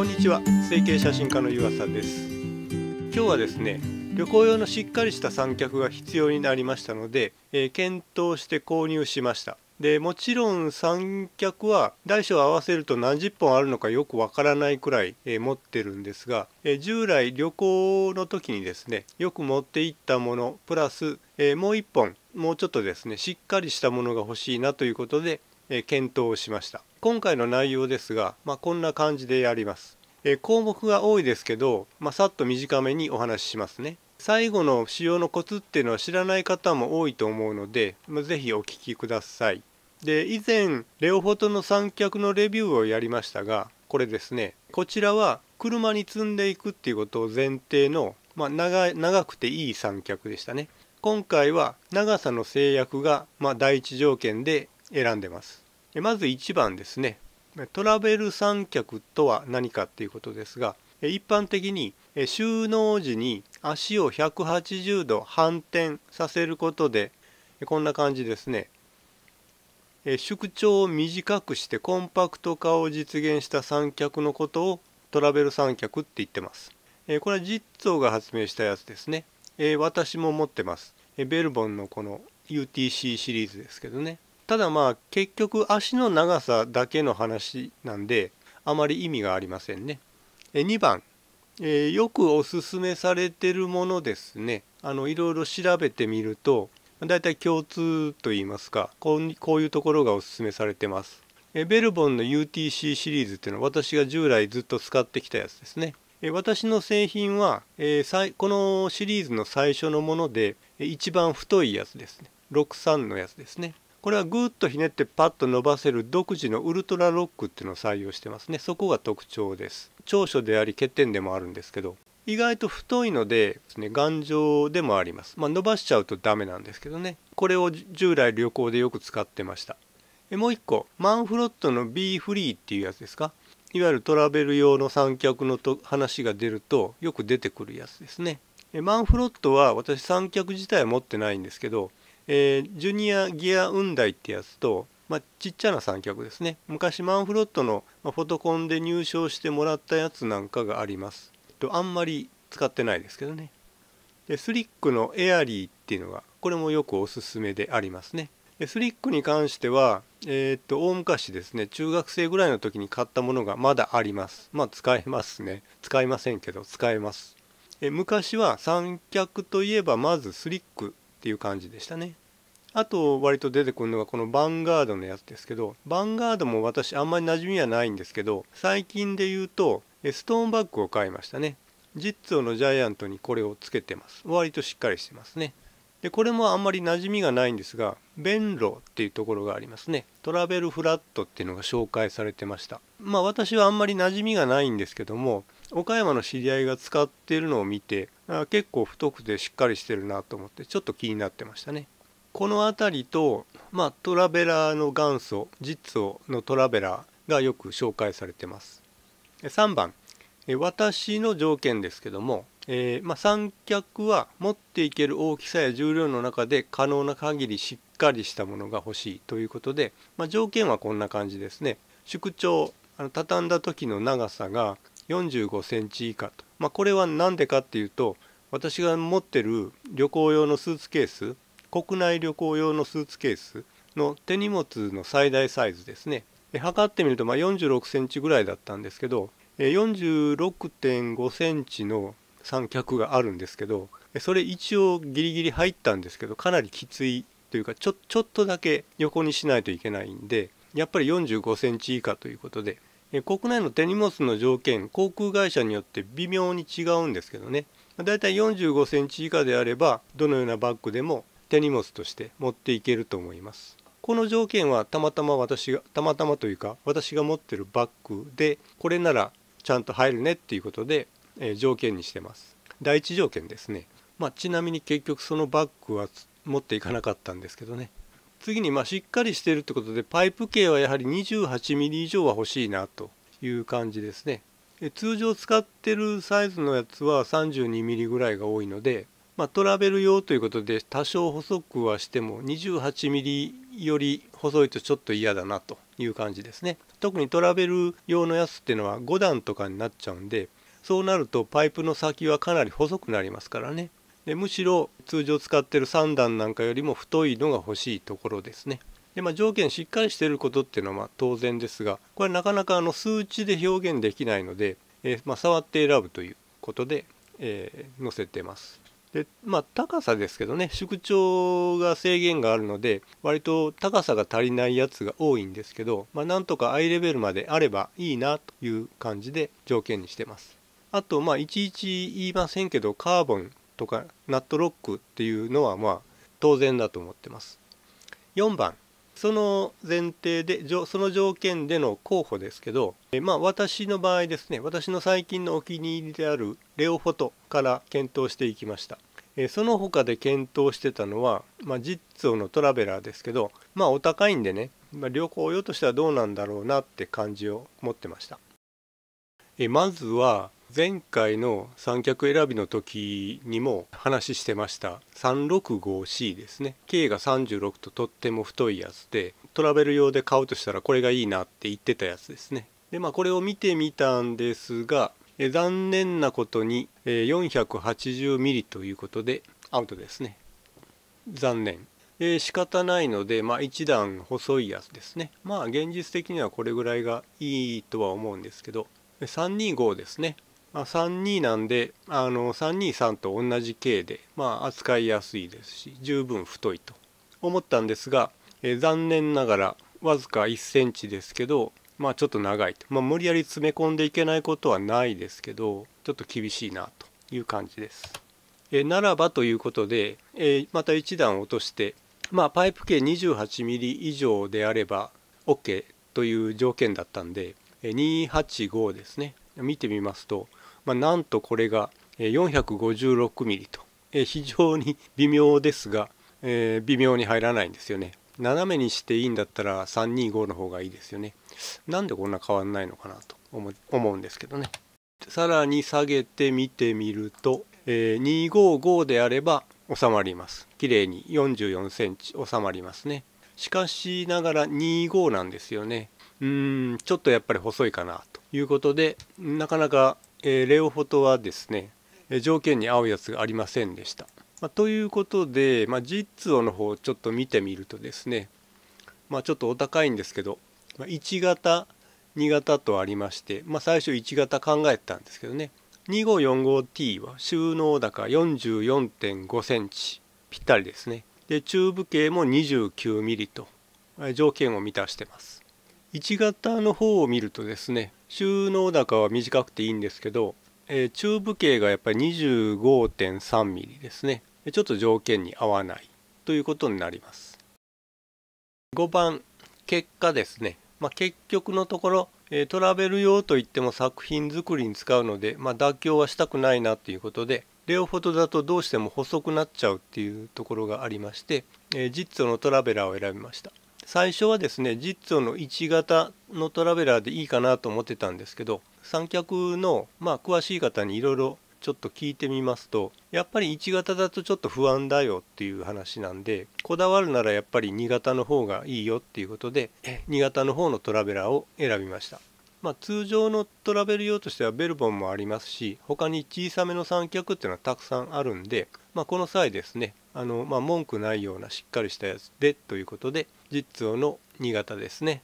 こんにちは整形写真家の湯浅です今日はですね旅行用のしっかりした三脚が必要になりましたので、えー、検討して購入しましたでもちろん三脚は大小合わせると何十本あるのかよくわからないくらい、えー、持ってるんですが、えー、従来旅行の時にですねよく持っていったものプラス、えー、もう1本もうちょっとですねしっかりしたものが欲しいなということで、え検討をしました今回の内容ですが、まあ、こんな感じでやります、え項目が多いですけど、まあ、さっと短めにお話ししますね最後の使用のコツっていうのは知らない方も多いと思うので、まあ、ぜひお聞きくださいで以前レオフォトの三脚のレビューをやりましたがこれですねこちらは車に積んでいくっていうことを前提の、まあ、長長くていい三脚でしたね今回は長さの制約が、まあ、第一条件で選んでますまず1番ですねトラベル三脚とは何かっていうことですが一般的に収納時に足を180度反転させることでこんな感じですね縮長を短くしてコンパクト化を実現した三脚のことをトラベル三脚って言ってますこれはジッツォが発明したやつですね私も持ってますベルボンのこの UTC シリーズですけどねただまあ結局足の長さだけの話なんであまり意味がありませんね。え2番、えー、よくおすすめされてるものですねあのいろいろ調べてみるとだいたい共通といいますかこうこういうところがおすすめされてます。えベルボンの UTC シリーズっていうのは私が従来ずっと使ってきたやつですね。え私の製品は、えー、このシリーズの最初のもので一番太いやつですね。63のやつですね。これはぐっとひねってパッと伸ばせる独自のウルトラロックっていうのを採用してますねそこが特徴です長所であり欠点でもあるんですけど意外と太いのでです、ね、頑丈でもあります、まあ、伸ばしちゃうとダメなんですけどねこれを従来旅行でよく使ってましたもう一個マンフロットの B フリーっていうやつですかいわゆるトラベル用の三脚のと話が出るとよく出てくるやつですねマンフロットは私三脚自体は持ってないんですけどえー、ジュニアギア雲台ってやつと、まあ、ちっちゃな三脚ですね昔マンフロットの、まフォトコンで入賞してもらったやつなんかがありますとあんまり使ってないですけどねでスリックのエアリーっていうのがこれもよくおすすめでありますねでスリックに関してはえー、っと大昔ですね中学生ぐらいの時に買ったものがまだありますまあ使えますね使いませんけど使えますえ昔は三脚といえばまずスリックっていう感じでしたね。あと割と出てくるのがこのヴァンガードのやつですけど、ヴァンガードも私あんまり馴染みはないんですけど、最近で言うとストーンバッグを買いましたね。ジッツォのジャイアントにこれをつけてます。割としっかりしてますね。で、これもあんまり馴染みがないんですが、弁路っていうところがありますね。トラベルフラットっていうのが紹介されてました。まあ私はあんまり馴染みがないんですけども、岡山の知り合いが使っているのを見て、結構太くてしっかりしてるなと思ってちょっと気になってましたねこの辺りと、まあ、トラベラーの元祖実祖のトラベラーがよく紹介されてます3番私の条件ですけども、えー、まあ、三脚は持っていける大きさや重量の中で可能な限りしっかりしたものが欲しいということで、まあ、条件はこんな感じですね縮長あの畳んだ時の長さが45センチ以下と、まあ、これは何でかっていうと私が持ってる旅行用のスーツケース国内旅行用のスーツケースの手荷物の最大サイズですねで測ってみるとま46センチぐらいだったんですけど46.5センチの三脚があるんですけどそれ一応ギリギリ入ったんですけどかなりきついというかちょちょっとだけ横にしないといけないんでやっぱり45センチ以下ということで国内の手荷物の条件航空会社によって微妙に違うんですけどねだいたい45センチ以下であればどのようなバッグでも手荷物として持っていけると思いますこの条件はたまたま私がたまたまというか私が持ってるバッグでこれならちゃんと入るねっていうことで、えー、条件にしてます第一条件ですね、まあ、ちなみに結局そのバッグは持っていかなかったんですけどね次にまあしっかりしているってことでパイプ径はやはり 28mm 以上は欲しいなという感じですね通常使ってるサイズのやつは 32mm ぐらいが多いので、まあ、トラベル用ということで多少細くはしても 28mm より細いとちょっと嫌だなという感じですね特にトラベル用のやつっていうのは5段とかになっちゃうんでそうなるとパイプの先はかなり細くなりますからねでむしろ通常使ってる3段なんかよりも太いのが欲しいところですね。でまあ、条件しっかりしてることっていうのはま当然ですがこれなかなかあの数値で表現できないので、えー、まあ、触って選ぶということで、えー、載せてます。でまあ、高さですけどね縮小が制限があるので割と高さが足りないやつが多いんですけど、まあ、なんとかアイレベルまであればいいなという感じで条件にしてますあとまあいちいち言いませんけどカーボンとかナットロックっていうのはまあ当然だと思ってます。4番その前提でその条件での候補ですけど、えまあ、私の場合ですね私の最近のお気に入りであるレオフォトから検討していきました、えその他で検討してたのは、まあ、実装のトラベラーですけどまあお高いんでね、まあ、旅行用としてはどうなんだろうなって感じを持ってましたえまずは前回の三脚選びの時にも話してました 365C ですね K が36ととっても太いやつでトラベル用で買うとしたらこれがいいなって言ってたやつですねでまあこれを見てみたんですがえ残念なことに 480mm ということでアウトですね残念えー、仕方ないので、まあ、1段細いやつですねまあ現実的にはこれぐらいがいいとは思うんですけど325ですね、まあ、32なんであの323と同じ形で、まあ、扱いやすいですし十分太いと思ったんですが、えー、残念ながらわずか1センチですけどまあちょっと長いと、まあ、無理やり詰め込んでいけないことはないですけどちょっと厳しいなという感じです。えー、ならばということで、えー、また1段落として、まあ、パイプ径 28mm 以上であれば OK という条件だったんで285ですね見てみますと、まあ、なんとこれが 456mm と非常に微妙ですが、えー、微妙に入らないんですよね斜めにしていいんだったら325の方がいいですよねなんでこんな変わんないのかなと思うんですけどねさらに下げて見てみると、えー、255であれば収まります綺麗に4 4センチ収まりますねしかしながら25なんですよねうんちょっとやっぱり細いかなということでなかなか、えー、レオフォトはですね条件に合うやつがありませんでした。まあ、ということで、まあ、実オの方ちょっと見てみるとですね、まあ、ちょっとお高いんですけど、まあ、1型2型とありまして、まあ、最初1型考えてたんですけどね 2545T は収納高44.5センチぴったりですねでチューブ径も 29mm と条件を満たしてます1型の方を見るとですね収納高は短くていいんですけど、えー、中部径がやっぱり 25.3mm ですねちょっと条件に合わないということになります5番結果ですね、まあ、結局のところトラベル用といっても作品作りに使うので、まあ、妥協はしたくないなということでレオフォトだとどうしても細くなっちゃうっていうところがありまして、えー、ジッツォのトラベラーを選びました最初はですね実装の1型のトラベラーでいいかなと思ってたんですけど三脚の、まあ、詳しい方にいろいろちょっと聞いてみますとやっぱり1型だとちょっと不安だよっていう話なんでこだわるならやっぱり2型の方がいいよっていうことで2型の方のトラベラーを選びました。まあ、通常のトラベル用としてはベルボンもありますし他に小さめの三脚っていうのはたくさんあるんで、まあ、この際ですねあの、まあ、文句ないようなしっかりしたやつでということで実用の2型ですね。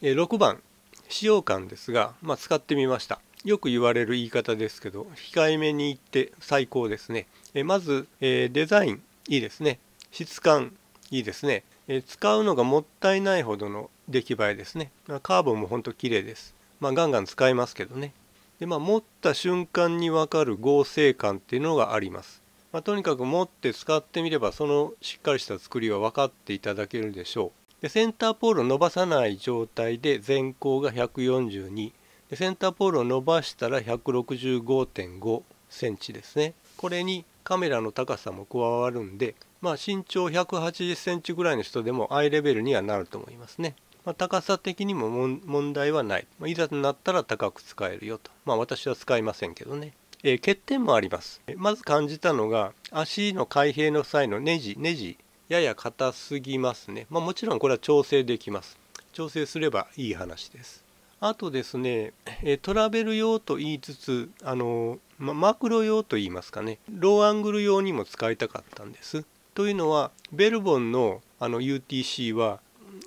6番使用感ですが、まあ、使ってみました。よく言われる言い方ですけど控えめに言って最高ですね。えまず、えデザインいいですね。質感いいですね。え使うのがもったいないほどの出来栄えですね。カーボンもほんと綺麗です。まあ、ガンガン使えますけどね。でまあ、持った瞬間にわかる合成感っていうのがあります。まあ、とにかく持って使ってみればそのしっかりした作りは分かっていただけるでしょうでセンターポールを伸ばさない状態で全高が142でセンターポールを伸ばしたら165.5センチですねこれにカメラの高さも加わるんで、まあ、身長180センチぐらいの人でもアイレベルにはなると思いますねまあ、高さ的にも問題はない、まあ、いざとなったら高く使えるよとまあ私は使いませんけどねえー、欠点もありますまず感じたのが足の開閉の際のネジネジやや硬すぎますね、まあ、もちろんこれは調整できます調整すればいい話ですあとですね、えトラベル用と言いつつあの、ま、マクロ用と言いますかねローアングル用にも使いたかったんですというのはベルボンのあの UTC は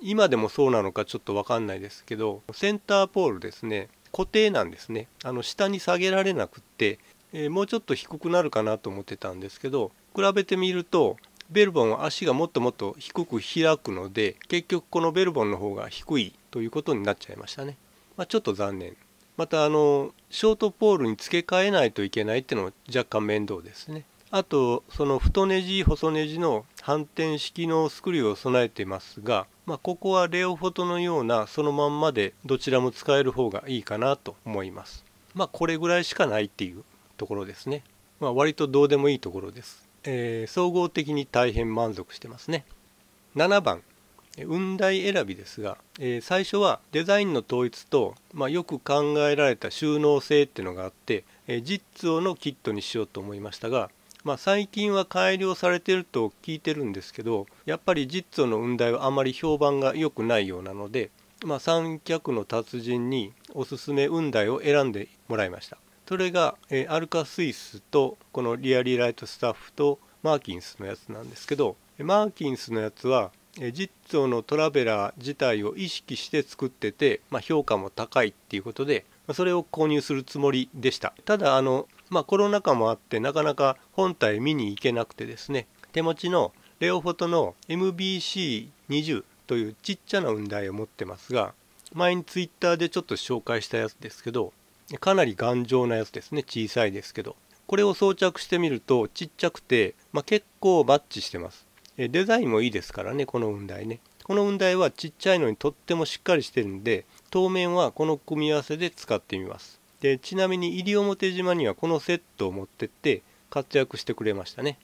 今でもそうなのかちょっと分かんないですけどセンターポールですね固定なんですねあの下に下げられなくって、えー、もうちょっと低くなるかなと思ってたんですけど比べてみるとベルボンは足がもっともっと低く開くので結局このベルボンの方が低いということになっちゃいましたね、まあ、ちょっと残念またあのショートポールに付け替えないといけないっていうのも若干面倒ですねあとその太ネジ細ネジの反転式のスクリューを備えていますが、まあ、ここはレオフォトのようなそのまんまでどちらも使える方がいいかなと思いますまあこれぐらいしかないっていうところですね、まあ、割とどうでもいいところです、えー、総合的に大変満足してますね7番雲台選びですが、えー、最初はデザインの統一と、まあ、よく考えられた収納性っていうのがあって、えー、ジッツオのキットにしようと思いましたがまあ、最近は改良されてると聞いてるんですけどやっぱりジッツォの雲台はあまり評判が良くないようなので、まあ、三脚の達人におすすめ雲台を選んでもらいましたそれが、えー、アルカスイスとこのリアリーライトスタッフとマーキンスのやつなんですけどマーキンスのやつはジッツォのトラベラー自体を意識して作ってて、まあ、評価も高いっていうことでそれを購入するつもりでしたただあのまあ、コロナ禍もあってなかなか本体見に行けなくてですね手持ちのレオフォトの MBC20 というちっちゃな雲台を持ってますが前にツイッターでちょっと紹介したやつですけどかなり頑丈なやつですね小さいですけどこれを装着してみるとちっちゃくて、まあ、結構バッチしてますデザインもいいですからねこの雲台ねこの雲台はちっちゃいのにとってもしっかりしてるんで当面はこの組み合わせで使ってみますでちなみに西表島にはこのセットを持ってって活躍してくれましたね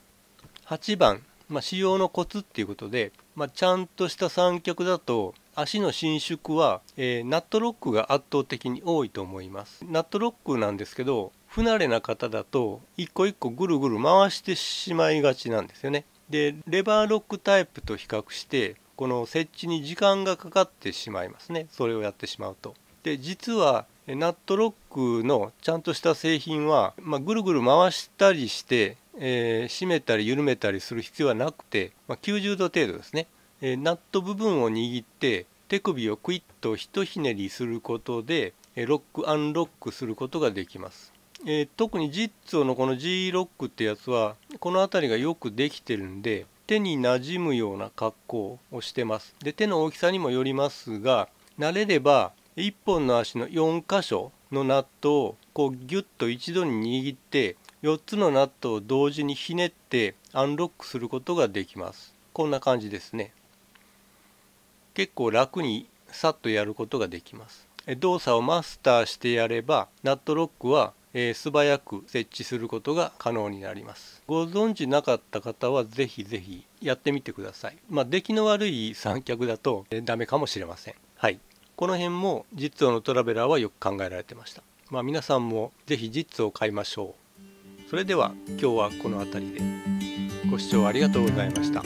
8番、まあ、使用のコツっていうことで、まあ、ちゃんとした三脚だと足の伸縮は、えー、ナットロックが圧倒的に多いと思いますナットロックなんですけど不慣れな方だと一個一個ぐるぐる回してしまいがちなんですよねでレバーロックタイプと比較してこの設置に時間がかかってしまいますねそれをやってしまうとで実はナットロックのちゃんとした製品は、まあ、ぐるぐる回したりして、えー、締めたり緩めたりする必要はなくて、まあ、90度程度ですね、えー、ナット部分を握って手首をクイッとひとひねりすることで、えー、ロックアンロックすることができます、えー、特にジッツォのこの G ロックってやつはこの辺りがよくできてるんで手に馴染むような格好をしてますで手の大きさにもよりますが慣れれば1本の足の4箇所のナットをこうギュッと一度に握って4つのナットを同時にひねってアンロックすることができますこんな感じですね結構楽にさっとやることができます動作をマスターしてやればナットロックは、えー、素早く設置することが可能になりますご存知なかった方は是非是非やってみてくださいまあ出来の悪い三脚だと、えー、ダメかもしれませんはいこの辺も実装のトラベラーはよく考えられてました。まあ、皆さんも是非実を買いましょう。それでは今日はこの辺りで。ご視聴ありがとうございました。